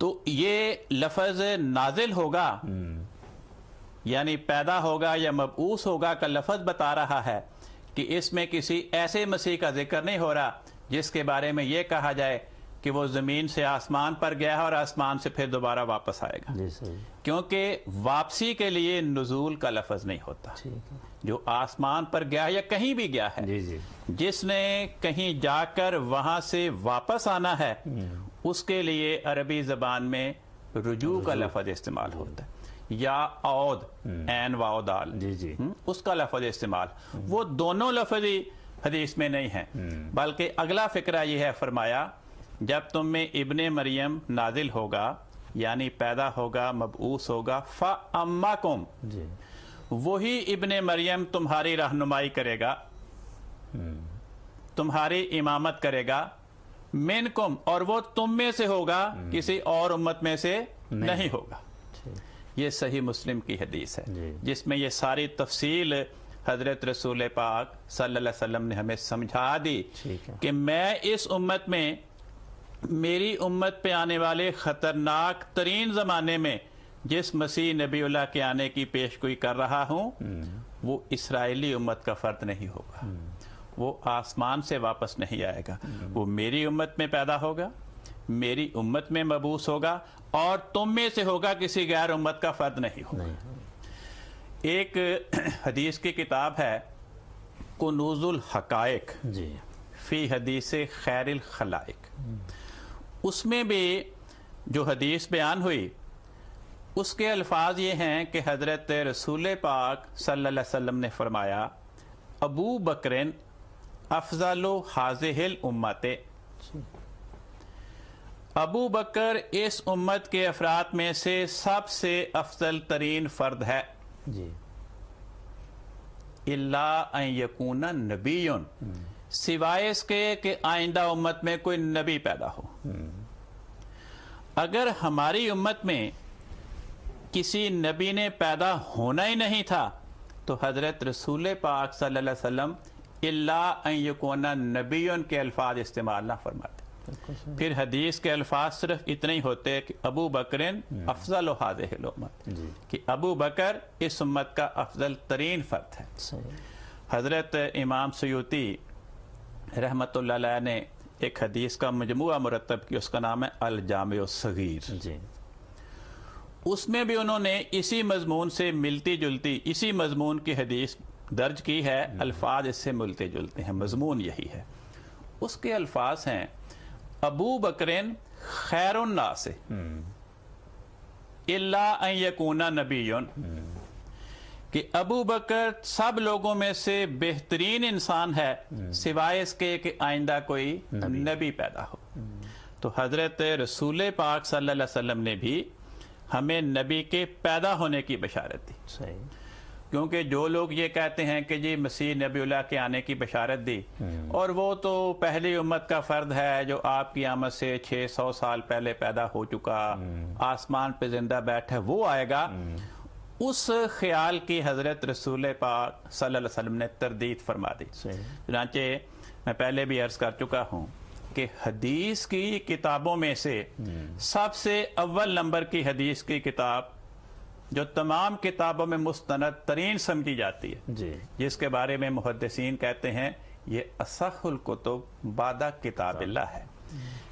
तो ये लफज नाजिल होगा यानी पैदा होगा या मबूस होगा का लफज बता रहा है कि इसमें किसी ऐसे मसीह का जिक्र नहीं हो रहा जिसके बारे में यह कहा जाए कि वो ज़मीन से आसमान पर गया और आसमान से फिर दोबारा वापस आएगा क्योंकि वापसी के लिए नजूल का लफज नहीं होता जो आसमान पर गया या कहीं भी गया है जी जी। जिसने कहीं जाकर वहां से वापस आना है हम्म। उसके लिए अरबी ज़बान में रुजू का लफज इस्तेमाल होता है या औद एन हम्म। वाओदाल जी जी हम्म, उसका लफज इस्तेमाल वो दोनों लफज हदीस में नहीं है हम्म। बल्कि अगला फिक्रा यह है फरमाया जब तुम में इबन मरियम नाजिल होगा यानी पैदा होगा मबूस होगा फ अम्मा कुम वही इबन मरियम तुम्हारी रहनुमाई करेगा तुम्हारी इमामत करेगा मेनकुम और वो तुम में से होगा हम्म। किसी और उम्मत में से नहीं, नहीं होगा ये सही मुस्लिम की हदीस है जिसमें ये सारी तफसील हजरत रसूल पाक सल्लम ने हमें समझा दी कि मैं इस उम्मत में मेरी उम्मत पे आने वाले खतरनाक तरीन जमाने में जिस मसीह नबीला के आने की पेशगोई कर रहा हूं हम्म। वो इसराइली उम्मत का फर्द नहीं होगा हम्म। वो आसमान से वापस नहीं आएगा वो मेरी उम्मत में पैदा होगा मेरी उम्मत में मबूस होगा और तुम में से होगा किसी गैर उम्मत का फर्द नहीं होगा एक हदीस की किताब है कनूजुल हकाइक फी हदीस खैर खलाइक उसमें भी जो हदीस बयान हुई उसके अल्फाज ये हैं कि हज़रत रसूल पाक सल्लल्लाहु अलैहि वसल्लम ने फरमाया अबू बकरन अफजालो हाजिल उम्मत अबू बकर इस उम्मत के अफराद में से सबसे अफजल तरीन फर्द है यकून नबी सिवाय इसके कि आइंदा उम्मत में कोई नबी पैदा हो अगर हमारी उम्मत में किसी नबी ने पैदा होना ही नहीं था तो हजरत रसूल पाक सल्लल्लाहु अलैहि वसल्लम यकोना नबी के अल्फाज इस्तेमाल ना फरमाते फिर हदीस के अल्फाज सिर्फ इतने ही होते हैं कि अबू बकरन हम्म। अफजल कि अबू बकर इस उम्मत का अफजल तरीन फर्द है हजरत इमाम सयूती रहमत ने एक हदीस का मजमू मुरतब किया उसका नाम है अल जाम सगीर उसमें भी उन्होंने इसी मजमून से मिलती जुलती इसी मजमून की हदीस दर्ज की है अल्फाज इससे मिलते जुलते हैं मजमून यही है उसके अल्फाज हैं अबू बकरेन खैर से यकूना नबी कि अबू बकर सब लोगों में से बेहतरीन इंसान है सिवाय इसके कि आइंदा कोई नबी, नबी पैदा हो तो हजरत रसूल पाक सल्लल्लाहु अलैहि वसल्लम ने भी हमें नबी के पैदा होने की बशारत दी सही क्योंकि जो लोग ये कहते हैं कि जी मसीह नबी के आने की बशारत दी हम्म। और वो तो पहली उम्मत का फ़र्द है जो आपकी आमद से 600 साल पहले पैदा हो चुका हम्म। आसमान पे जिंदा बैठा वो आएगा हम्म। उस ख्याल की हजरत रसूल पाक सल्लम ने तरदीद फरमा दी चुनाचे मैं पहले भी अर्ज कर चुका हूँ कि हदीस की किताबों में से सबसे अव्वल नंबर की हदीस की किताब जो तमाम किताबों में मुस्ंद तरीन समझी जाती है जी जिसके बारे में मुहदसिन कहते हैं ये असहुल कुतुब बादा किताबिल्ला है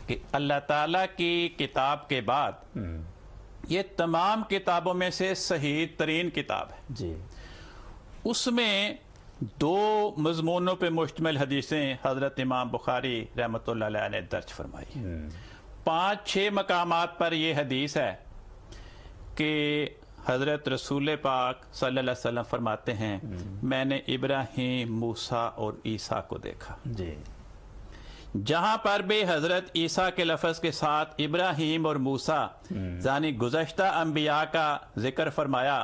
कि अल्लाह ताला की किताब के बाद हम्म। ये तमाम किताबों में से सही तरीन किताब है जी उसमें दो मजमूनों पर मुश्तमिल हदीसें हजरत इमाम बुखारी रहमत ने दर्ज फरमाई हम्म। पांच छह मकाम पर यह हदीस है कि हजरत रसूल पाक सल्लल्लाहु अलैहि वसल्लम फरमाते हैं हम्म। मैंने इब्राहिम मूसा और ईसा को देखा जी जहां पर भी हजरत ईसा के लफज के साथ इब्राहिम और मूसा हम्म। यानी गुजशत अम्बिया का जिक्र फरमाया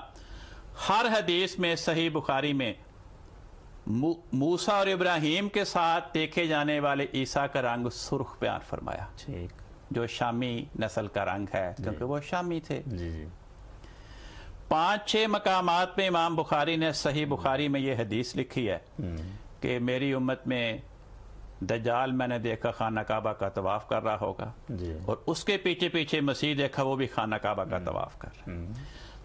हर हदीस में सही बुखारी में मूसा और इब्राहिम के साथ देखे जाने वाले ईसा का रंग सुर्ख प्यार फरमाया जो शामी नस्ल का रंग है क्योंकि वो शामी थे जी। पांच छह मकामात में इमाम बुखारी ने सही बुखारी में यह हदीस लिखी है कि मेरी उम्मत में दजाल मैंने देखा खाना काबा का तवाफ कर रहा होगा और उसके पीछे पीछे मसीह देखा वो भी खाना काबा का हम्म। तवाफ कर रहा हम्म।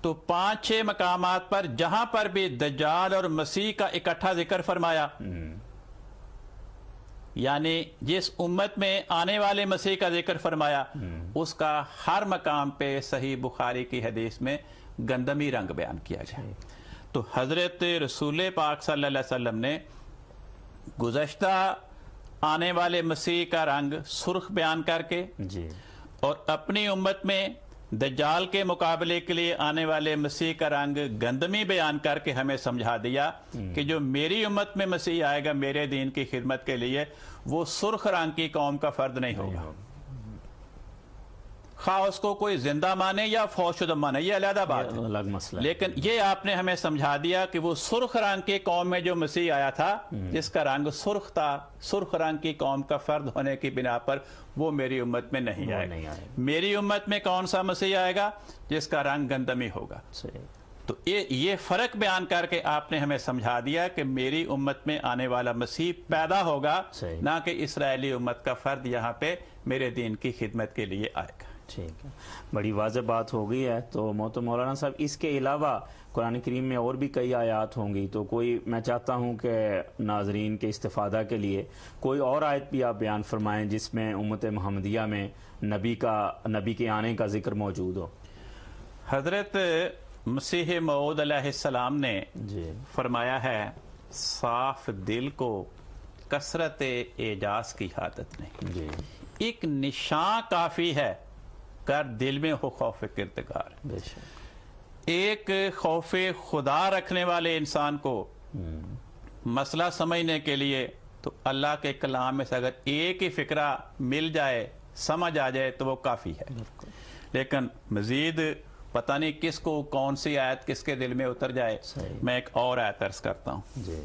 तो पांच छह मकामात पर जहां पर भी दजाल और मसीह का इकट्ठा जिक्र फरमाया हम्म। यानी जिस उम्मत में आने वाले मसीह का जिक्र फरमाया हम्म। उसका हर मकाम पे सही बुखारी की हदीस में गंदमी रंग बयान किया जाए तो हजरत रसूल पाक सल्लल्लाहु अलैहि वसल्लम ने गुजश्ता आने वाले मसीह का रंग सुर्ख बयान करके और अपनी उम्मत में दज्जाल के मुकाबले के लिए आने वाले मसीह का रंग गंदमी बयान करके हमें समझा दिया हम्म। कि जो मेरी उम्मत में मसीह आएगा मेरे दीन की खिदमत के लिए वो सुर्ख रंग की कौम का फर्द नहीं होगा खा उसको कोई जिंदा माने या फौजशुदा माने ये अलहदा बात अलग मसला लेकिन ये आपने हमें समझा दिया कि वो सुर्ख रंग के कौम में जो मसीह आया था हम्म। जिसका रंग सुर्ख था सुर्ख रंग की कौम का फर्द होने की बिना पर वो मेरी उम्मत में नहीं आएगा मेरी उम्मत में कौन सा मसीह आएगा जिसका रंग गंदमी होगा तो ये ये फर्क बयान करके आपने हमें समझा दिया कि मेरी उम्मत में आने वाला मसीह पैदा होगा ना कि इसराइली उम्मत का फर्द यहाँ पे मेरे दीन की खिदमत के लिए आएगा ठीक है बड़ी वाज बात हो गई है तो मोहतो मौलाना साहब इसके अलावा कुरान करीम में और भी कई आयात होंगी तो कोई मैं चाहता हूँ कि नाजरीन के इस्तफ़ादा के लिए कोई और आयत भी आप बयान फरमाएं जिसमें उमत महमदिया में नबी का नबी के आने का जिक्र मौजूद हो हजरत मसीह मऊद सलाम ने फरमाया है साफ दिल को कसरत एजाज की हादत नहीं एक निशान काफ़ी है कर दिल में हो खौफ किरदगार एक खौफ खुदा रखने वाले इंसान को मसला समझने के लिए तो अल्लाह के कलाम में से अगर एक ही फिक्रा मिल जाए समझ आ जाए तो वो काफ़ी है लेकिन मज़ीद पता नहीं किसको कौन सी आयत किसके दिल में उतर जाए मैं एक और आयत अर्ज करता हूँ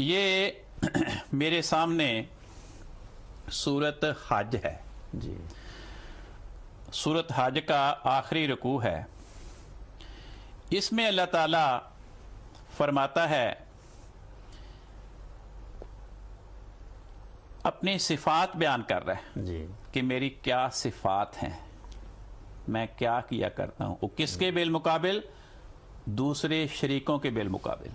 ये मेरे सामने सूरत हज है जी सूरत हज का आखिरी रकू है इसमें अल्लाह ताला फरमाता है अपनी सिफात बयान कर रहे हैं जी कि मेरी क्या सिफात हैं मैं क्या किया करता हूं वो किसके मुकाबिल दूसरे शरीकों के मुकाबिल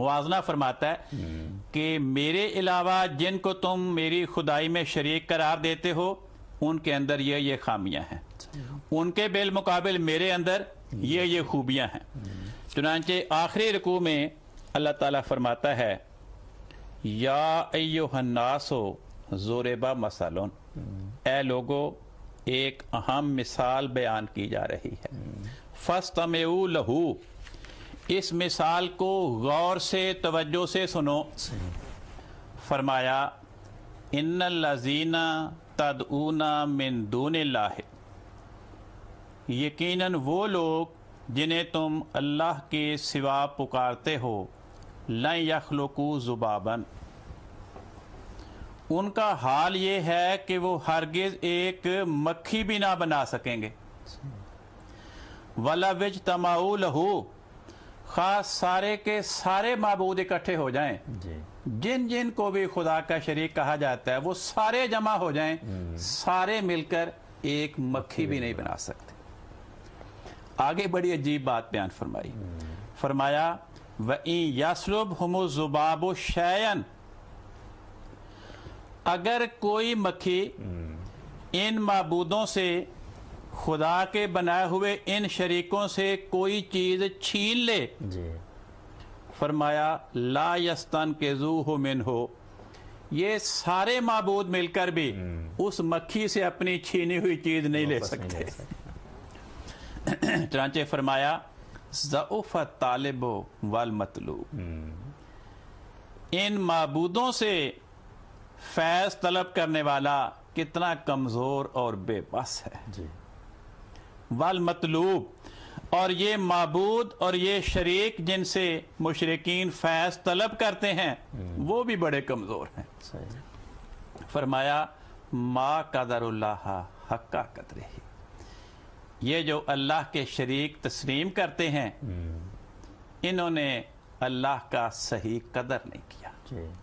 मुआजना फरमाता है हम्म। कि मेरे अलावा जिनको तुम मेरी खुदाई में शरीक करार देते हो उनके अंदर ये ये खामियां हैं उनके बेलमुकाबिल मेरे अंदर ये ये खूबियां हैं चुनानचे आखिरी रकू में अल्लाह ताला फरमाता है या अयोहन्नासो जोरेबा मसालों ए लोगो एक अहम मिसाल बयान की जा रही है ऊ लहू इस मिसाल को गौर से तवज्जो से सुनो फरमाया इन लजीना तदऊना मिन दून लाहे यकीनन वो लोग जिन्हें तुम अल्लाह के सिवा पुकारते हो लन यखलोकू जुबाबन उनका हाल ये है कि वो हरगिज एक मक्खी भी ना बना सकेंगे वला विज तमाऊ लहू खास सारे के सारे मबूद इकट्ठे हो जाएं जिन जिन को भी खुदा का शरीक कहा जाता है वो सारे जमा हो जाएं सारे मिलकर एक मक्खी भी नहीं बना सकते आगे बड़ी अजीब बात बयान फरमाई फरमाया वही यासलुब हमो जुबाबो शयन अगर कोई मक्खी इन मबूदों से खुदा के बनाए हुए इन शरीकों से कोई चीज छीन ले फरमाया ला के जू हो मिन हो ये सारे मबूद मिलकर भी हम्म। उस मक्खी से अपनी छीनी हुई चीज नहीं ले सकते चाचे फरमाया जऊफ तालिबो वाल मतलू हम्म। इन मबूदों से फैज तलब करने वाला कितना कमजोर और बेबस है वाल मतलूब और ये मबूद और ये शरीक जिनसे मुशरकिन फैज तलब करते हैं हम्म। वो भी बड़े कमज़ोर हैं फरमाया माँ कदर हक्का कदर ही ये जो अल्लाह के शरीक तस्लीम करते हैं हम्म। इन्होंने अल्लाह का सही कदर नहीं किया